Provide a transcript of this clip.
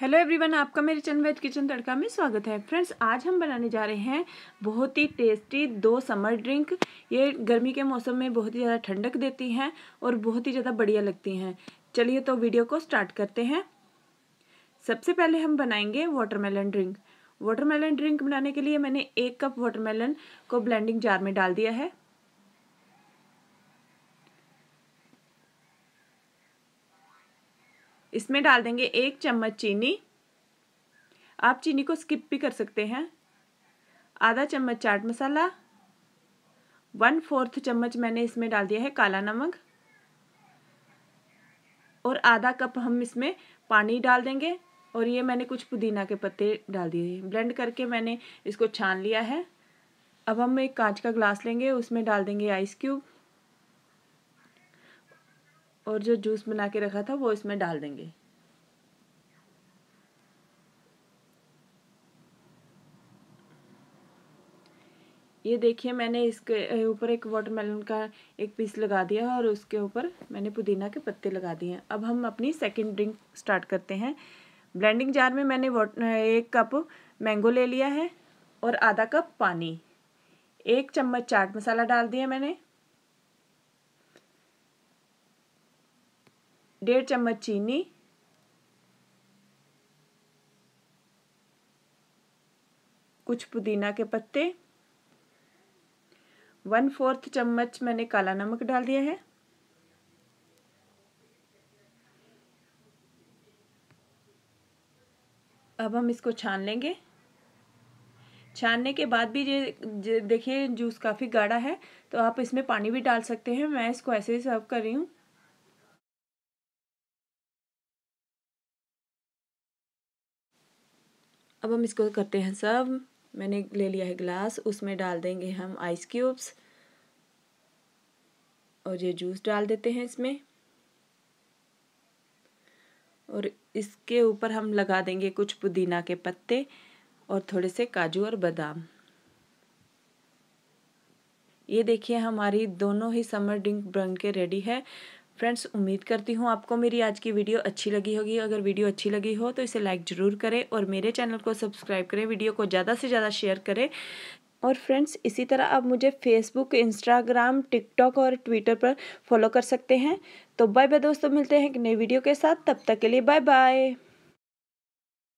hello everyone आपका मेरे चंद veg kitchen तड़का में स्वागत है फ्रेंड्स आज हम बनाने जा रहे हैं बहुत ही टेस्टी दो समर ड्रिंक ये गर्मी के मौसम में बहुत ही ज़्यादा ठंडक देती हैं और बहुत ही ज़्यादा बढ़िया लगती हैं चलिए तो वीडियो को स्टार्ट करते हैं सबसे पहले हम बनाएंगे वाटरमेलन ड्रिंक वाटरमेलन ड्रिंक बनाने के लिए मैंने एक कप वाटरमेलन को ब्लेंडिंग जार में डाल दिया है इसमें डाल देंगे एक चम्मच चीनी आप चीनी को स्किप भी कर सकते हैं आधा चम्मच चाट मसाला वन फोर्थ चम्मच मैंने इसमें डाल दिया है काला नमक और आधा कप हम इसमें पानी डाल देंगे और ये मैंने कुछ पुदीना के पत्ते डाल दिए ब्लेंड करके मैंने इसको छान लिया है अब हम एक कांच का ग्लास लेंगे उसमें डाल देंगे आइस क्यूब और जो जूस बना के रखा था वो इसमें डाल देंगे ये देखिए मैंने इसके ऊपर एक वाटरमेलन का एक पीस लगा दिया और उसके ऊपर मैंने पुदीना के पत्ते लगा दिए हैं अब हम अपनी सेकेंड ड्रिंक स्टार्ट करते हैं ब्लेंडिंग जार में मैंने एक कप मैंगो ले लिया है और आधा कप पानी एक चम्मच चाट मसाला डाल दिया मैंने डेढ़ चम्मच चीनी कुछ पुदीना के पत्ते वन फोर्थ चम्मच मैंने काला नमक डाल दिया है अब हम इसको छान लेंगे छानने के बाद भी ये देखिए जूस काफ़ी गाढ़ा है तो आप इसमें पानी भी डाल सकते हैं मैं इसको ऐसे ही सर्व कर रही हूँ अब हम इसको करते हैं सब मैंने ले लिया है ग्लास उसमें डाल देंगे हम आइस क्यूब्स और ये जूस डाल देते हैं इसमें और इसके ऊपर हम लगा देंगे कुछ पुदीना के पत्ते और थोड़े से काजू और बादाम ये देखिए हमारी दोनों ही समर ड्रिंक बन के रेडी है फ्रेंड्स उम्मीद करती हूँ आपको मेरी आज की वीडियो अच्छी लगी होगी अगर वीडियो अच्छी लगी हो तो इसे लाइक ज़रूर करें और मेरे चैनल को सब्सक्राइब करें वीडियो को ज़्यादा से ज़्यादा शेयर करें और फ्रेंड्स इसी तरह आप मुझे फेसबुक इंस्टाग्राम टिकटॉक और ट्विटर पर फॉलो कर सकते हैं तो बाय बाय दोस्तों मिलते हैं एक नई वीडियो के साथ तब तक के लिए बाय बाय